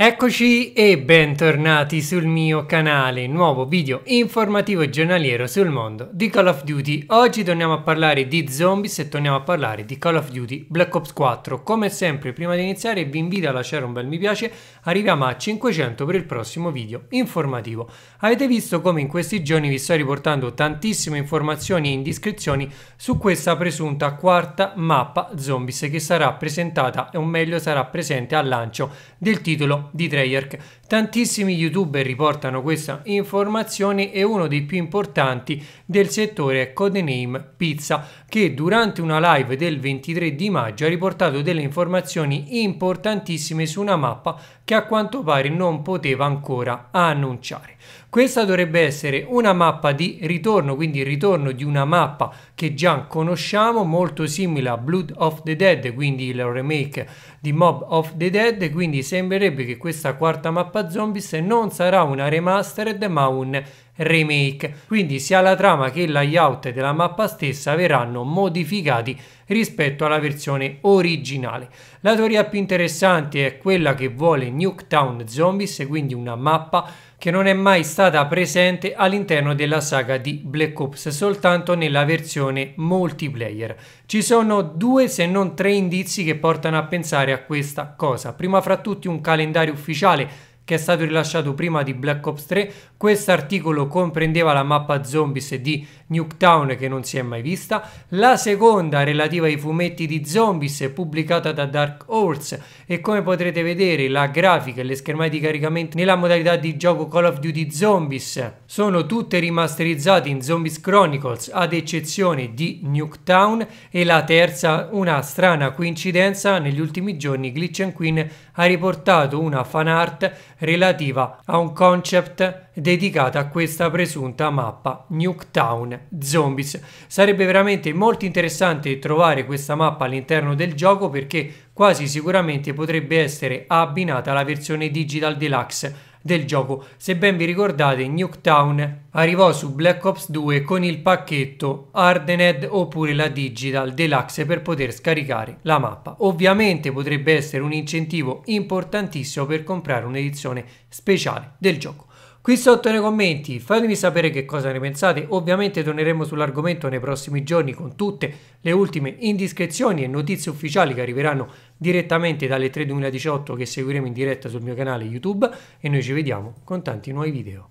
Eccoci e bentornati sul mio canale, nuovo video informativo e giornaliero sul mondo di Call of Duty. Oggi torniamo a parlare di zombies e torniamo a parlare di Call of Duty Black Ops 4. Come sempre, prima di iniziare vi invito a lasciare un bel mi piace, arriviamo a 500 per il prossimo video informativo. Avete visto come in questi giorni vi sto riportando tantissime informazioni e indiscrezioni su questa presunta quarta mappa zombies che sarà presentata, o meglio sarà presente al lancio del titolo di Treyarch. Tantissimi youtuber riportano questa informazione e uno dei più importanti del settore è Codename Pizza che durante una live del 23 di maggio ha riportato delle informazioni importantissime su una mappa che a quanto pare non poteva ancora annunciare. Questa dovrebbe essere una mappa di ritorno, quindi il ritorno di una mappa che già conosciamo, molto simile a Blood of the Dead, quindi il remake di Mob of the Dead, quindi sembrerebbe che questa quarta mappa zombie se non sarà una remastered ma un remake, quindi sia la trama che il layout della mappa stessa verranno modificati rispetto alla versione originale. La teoria più interessante è quella che vuole Nuketown Zombies, quindi una mappa che non è mai stata presente all'interno della saga di Black Ops, soltanto nella versione multiplayer. Ci sono due se non tre indizi che portano a pensare a questa cosa. Prima fra tutti un calendario ufficiale che è stato rilasciato prima di Black Ops 3. Questo articolo comprendeva la mappa zombies di Nuketown che non si è mai vista, la seconda relativa ai fumetti di zombies pubblicata da Dark Horse e come potrete vedere la grafica e le schermate di caricamento nella modalità di gioco Call of Duty Zombies sono tutte rimasterizzate in Zombies Chronicles ad eccezione di Nuketown e la terza una strana coincidenza negli ultimi giorni Glitch and Queen ha riportato una fan art relativa a un concept dedicato a questa presunta mappa Nuketown Zombies. Sarebbe veramente molto interessante trovare questa mappa all'interno del gioco perché quasi sicuramente potrebbe essere abbinata alla versione Digital Deluxe del gioco. Se ben vi ricordate, Nuketown arrivò su Black Ops 2 con il pacchetto Hardened oppure la Digital Deluxe per poter scaricare la mappa. Ovviamente potrebbe essere un incentivo importantissimo per comprare un'edizione speciale del gioco. Qui sotto nei commenti fatemi sapere che cosa ne pensate, ovviamente torneremo sull'argomento nei prossimi giorni con tutte le ultime indiscrezioni e notizie ufficiali che arriveranno direttamente dalle 3 2018 che seguiremo in diretta sul mio canale YouTube e noi ci vediamo con tanti nuovi video.